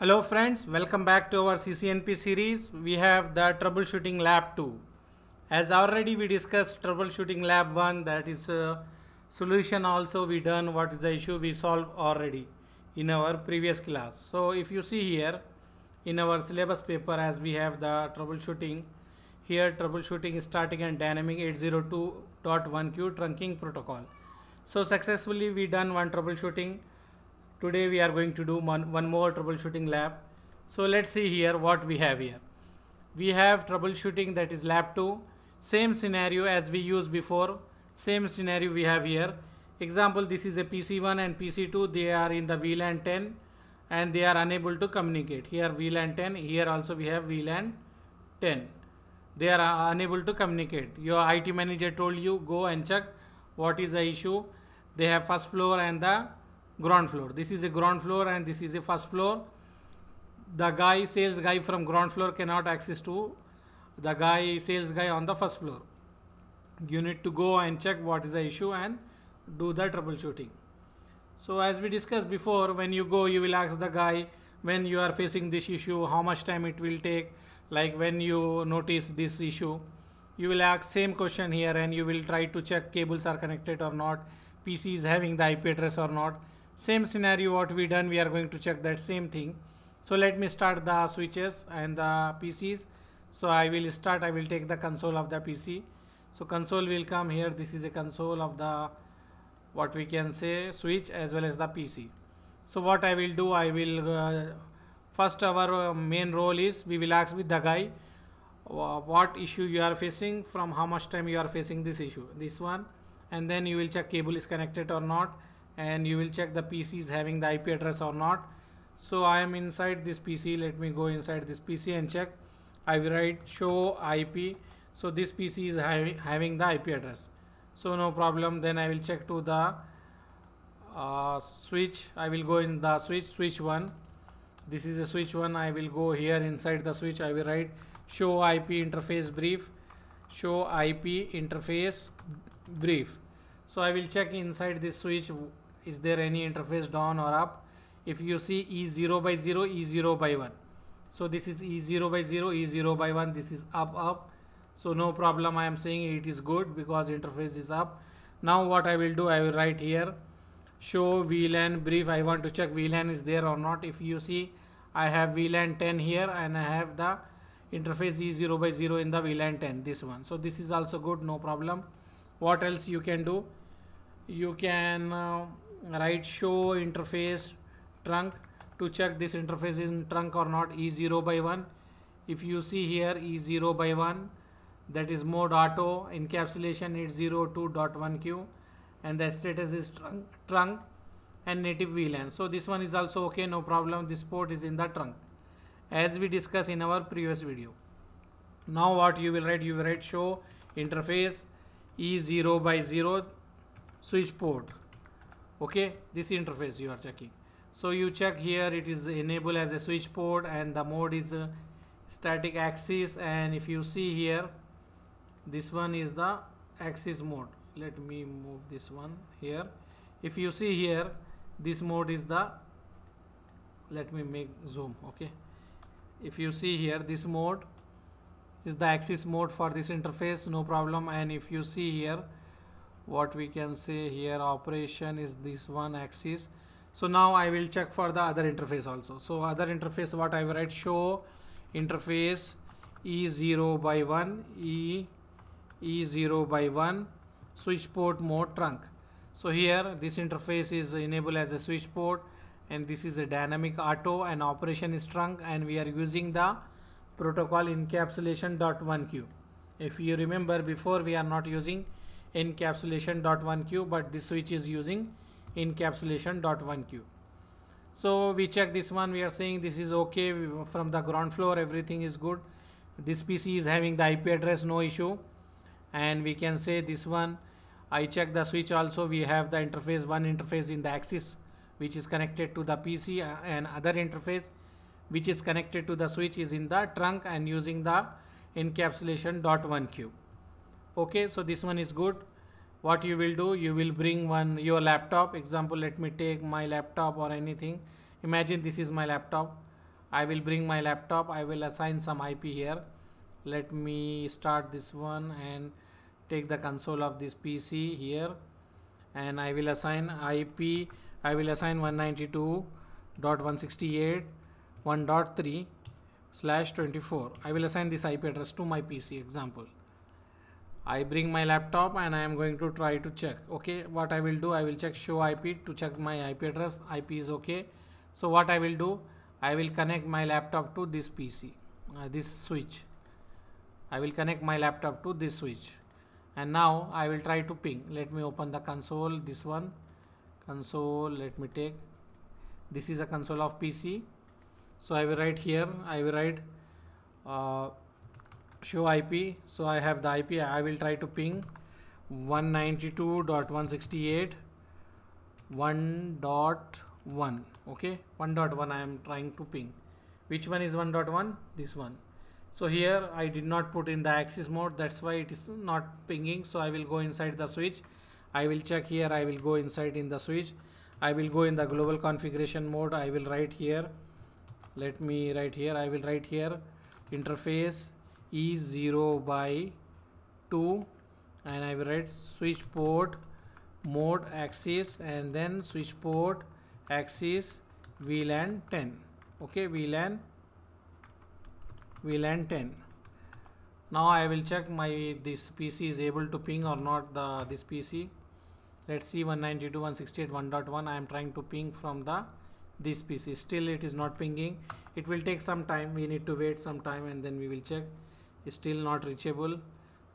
Hello friends, welcome back to our CCNP series. We have the troubleshooting lab 2. As already we discussed troubleshooting lab 1 that is uh, solution also we done what is the issue we solved already in our previous class. So if you see here in our syllabus paper as we have the troubleshooting here troubleshooting starting and dynamic 802.1q trunking protocol. So successfully we done one troubleshooting today we are going to do one, one more troubleshooting lab so let's see here what we have here we have troubleshooting that is lab 2 same scenario as we used before same scenario we have here example this is a pc1 and pc2 they are in the vlan 10 and they are unable to communicate here vlan 10 here also we have vlan 10 they are uh, unable to communicate your it manager told you go and check what is the issue they have first floor and the ground floor. This is a ground floor and this is a first floor. The guy, sales guy from ground floor cannot access to the guy, sales guy on the first floor. You need to go and check what is the issue and do the troubleshooting. So as we discussed before, when you go, you will ask the guy when you are facing this issue, how much time it will take, like when you notice this issue. You will ask same question here and you will try to check cables are connected or not, PC is having the IP address or not same scenario what we done we are going to check that same thing so let me start the switches and the PCs so I will start I will take the console of the PC so console will come here this is a console of the what we can say switch as well as the PC so what I will do I will uh, first our uh, main role is we will ask with the guy uh, what issue you are facing from how much time you are facing this issue this one and then you will check cable is connected or not and you will check the PC is having the IP address or not. So I am inside this PC. Let me go inside this PC and check. I will write show IP. So this PC is ha having the IP address. So no problem. Then I will check to the uh, switch. I will go in the switch, switch one. This is a switch one. I will go here inside the switch. I will write show IP interface brief, show IP interface brief. So I will check inside this switch is there any interface down or up if you see e0 by 0 e0 by 1 so this is e0 by 0 e0 by 1 this is up up so no problem i am saying it is good because interface is up now what i will do i will write here show vlan brief i want to check vlan is there or not if you see i have vlan 10 here and i have the interface e0 by 0 in the vlan 10 this one so this is also good no problem what else you can do you can uh, write show interface trunk to check this interface is in trunk or not e0 by 1 if you see here e0 by 1 that is mode auto encapsulation it's 02.1q and the status is trunk, trunk and native VLAN so this one is also okay no problem this port is in the trunk as we discussed in our previous video now what you will write you will write show interface e0 by 0 switch port okay this interface you are checking so you check here it is enable as a switch port and the mode is uh, static axis and if you see here this one is the axis mode let me move this one here if you see here this mode is the let me make zoom okay if you see here this mode is the axis mode for this interface no problem and if you see here what we can say here operation is this one axis so now I will check for the other interface also so other interface what I will write show interface E0 by 1 E E0 by 1 switch port mode trunk so here this interface is enabled as a switch port and this is a dynamic auto and operation is trunk and we are using the protocol encapsulation dot one q if you remember before we are not using Encapsulation dot one q but this switch is using encapsulation dot one q so we check this one we are saying this is okay from the ground floor everything is good this pc is having the ip address no issue and we can say this one i check the switch also we have the interface one interface in the axis which is connected to the pc uh, and other interface which is connected to the switch is in the trunk and using the encapsulation dot one q okay so this one is good what you will do you will bring one your laptop example let me take my laptop or anything imagine this is my laptop I will bring my laptop I will assign some IP here let me start this one and take the console of this PC here and I will assign IP I will assign 192.168.1.3 slash 24 I will assign this IP address to my PC example I bring my laptop and I am going to try to check okay what I will do I will check show IP to check my IP address IP is okay so what I will do I will connect my laptop to this PC uh, this switch I will connect my laptop to this switch and now I will try to ping let me open the console this one console let me take this is a console of PC so I will write here I will write uh, show IP so I have the IP I will try to ping 192.168.1.1 okay 1.1 I am trying to ping which one is 1.1 this one so here I did not put in the axis mode that's why it is not pinging so I will go inside the switch I will check here I will go inside in the switch I will go in the global configuration mode I will write here let me write here I will write here interface E0 by 2 and I have read switch port mode axis and then switch port axis VLAN 10 okay VLAN VLAN 10 now I will check my this PC is able to ping or not the this PC let's see 192.168.1.1 I am trying to ping from the this PC still it is not pinging it will take some time we need to wait some time and then we will check is still not reachable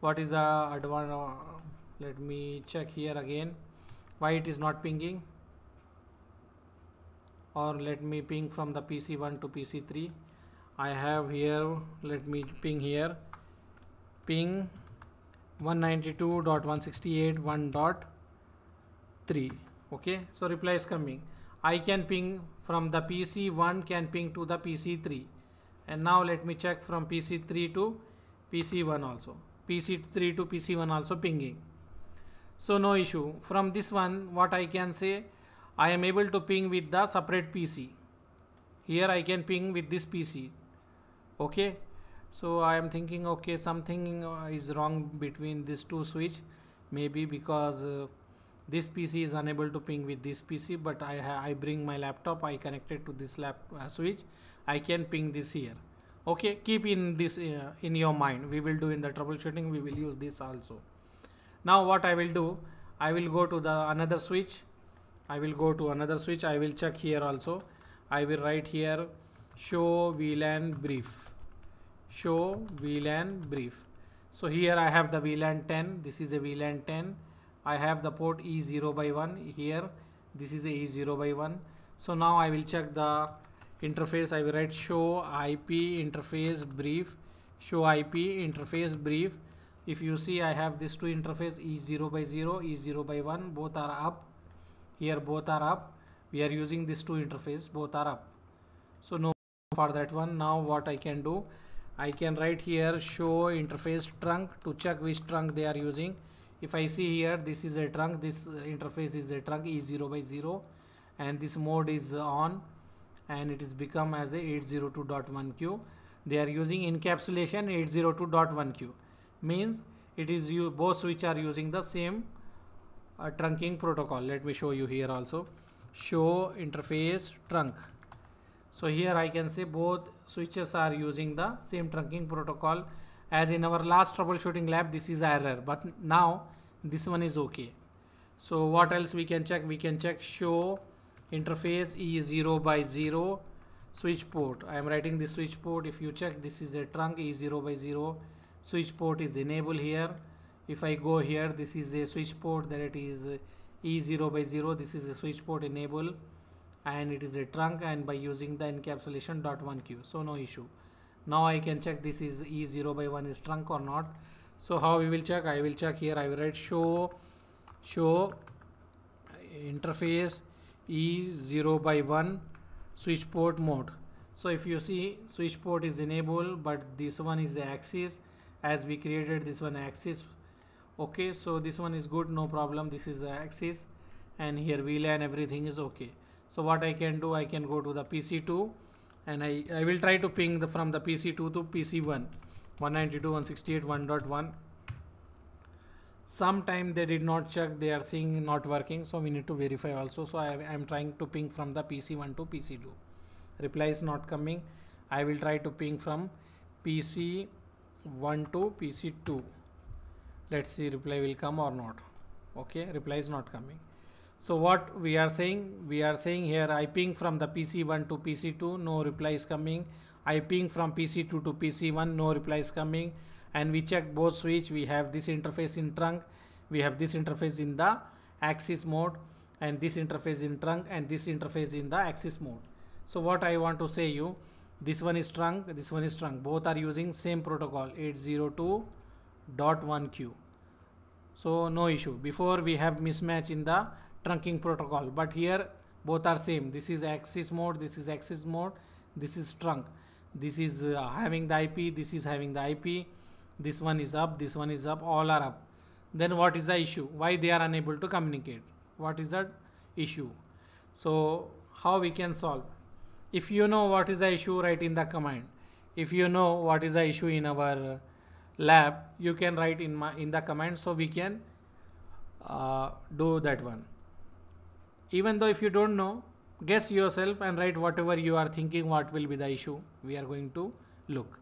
what is the advantage let me check here again why it is not pinging or let me ping from the pc1 to pc3 i have here let me ping here ping 192.168.1.3 okay so reply is coming i can ping from the pc1 can ping to the pc3 and now let me check from pc3 to PC1 also. PC3 to PC1 also pinging. So no issue. From this one, what I can say, I am able to ping with the separate PC. Here I can ping with this PC. Okay. So I am thinking, okay, something uh, is wrong between these two switch. Maybe because uh, this PC is unable to ping with this PC, but I, I bring my laptop, I connected to this lap uh, switch. I can ping this here okay keep in this uh, in your mind we will do in the troubleshooting we will use this also now what i will do i will go to the another switch i will go to another switch i will check here also i will write here show vlan brief show vlan brief so here i have the vlan 10 this is a vlan 10 i have the port e0 by 1 here this is a e0 by 1 so now i will check the interface I will write show IP interface brief show IP interface brief if you see I have these two interface E0 by 0 E0 by 1 both are up here both are up we are using these two interface both are up so no for that one now what I can do I can write here show interface trunk to check which trunk they are using if I see here this is a trunk this interface is a trunk E0 by 0 and this mode is on and it is become as a 802.1q they are using encapsulation 802.1q means it is you both which are using the same uh, trunking protocol let me show you here also show interface trunk so here I can say both switches are using the same trunking protocol as in our last troubleshooting lab this is error but now this one is okay so what else we can check we can check show interface E0 by 0 switch port. I am writing the switch port. If you check, this is a trunk E0 by 0. Switch port is enable here. If I go here, this is a switch port that it is E0 by 0. This is a switch port enable and it is a trunk and by using the encapsulation dot one q So no issue. Now I can check this is E0 by 1 is trunk or not. So how we will check? I will check here. I will write show show interface E0 by 1 switch port mode. So if you see switch port is enabled but this one is the axis as we created this one axis okay so this one is good no problem this is the axis and here VLAN everything is okay so what I can do I can go to the PC2 and I, I will try to ping the from the PC2 to PC1 192.168.1.1 sometime they did not check they are seeing not working so we need to verify also so I, I am trying to ping from the pc1 to pc2 reply is not coming i will try to ping from pc1 to pc2 let's see reply will come or not okay reply is not coming so what we are saying we are saying here i ping from the pc1 to pc2 no reply is coming i ping from pc2 to pc1 no reply is coming and we check both switch we have this interface in trunk we have this interface in the axis mode and this interface in trunk and this interface in the axis mode so what i want to say you this one is trunk this one is trunk both are using same protocol 802.1q so no issue before we have mismatch in the trunking protocol but here both are same this is axis mode this is axis mode this is trunk this is uh, having the ip this is having the ip this one is up this one is up all are up then what is the issue why they are unable to communicate what is the issue so how we can solve if you know what is the issue write in the command if you know what is the issue in our lab you can write in my in the command so we can uh, do that one even though if you don't know guess yourself and write whatever you are thinking what will be the issue we are going to look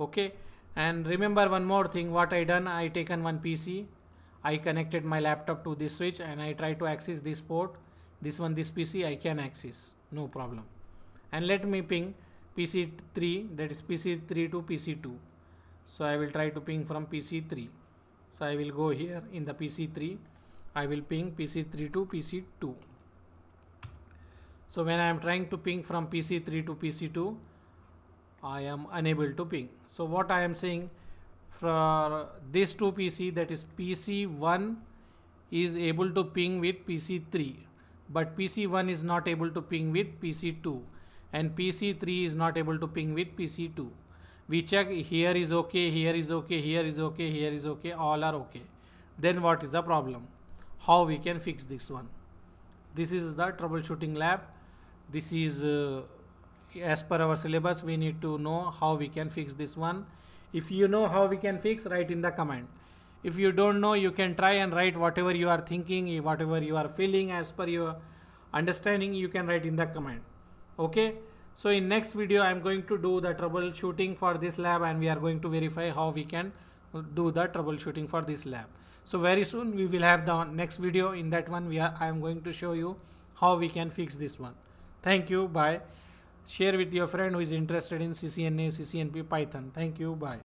okay and remember one more thing what I done I taken one PC I connected my laptop to this switch and I try to access this port this one this PC I can access no problem and let me ping PC3 that is PC3 to PC2 so I will try to ping from PC3 so I will go here in the PC3 I will ping PC3 to PC2 so when I am trying to ping from PC3 to PC2 I am unable to ping. So what I am saying for this two PC that is PC1 is able to ping with PC3 but PC1 is not able to ping with PC2 and PC3 is not able to ping with PC2. We check here is okay, here is okay, here is okay, here is okay, all are okay. Then what is the problem? How we can fix this one? This is the troubleshooting lab. This is uh, as per our syllabus we need to know how we can fix this one if you know how we can fix write in the comment if you don't know you can try and write whatever you are thinking whatever you are feeling as per your understanding you can write in the comment okay so in next video i am going to do the troubleshooting for this lab and we are going to verify how we can do the troubleshooting for this lab so very soon we will have the next video in that one we are i am going to show you how we can fix this one thank you bye share with your friend who is interested in CCNA, CCNP, Python. Thank you. Bye.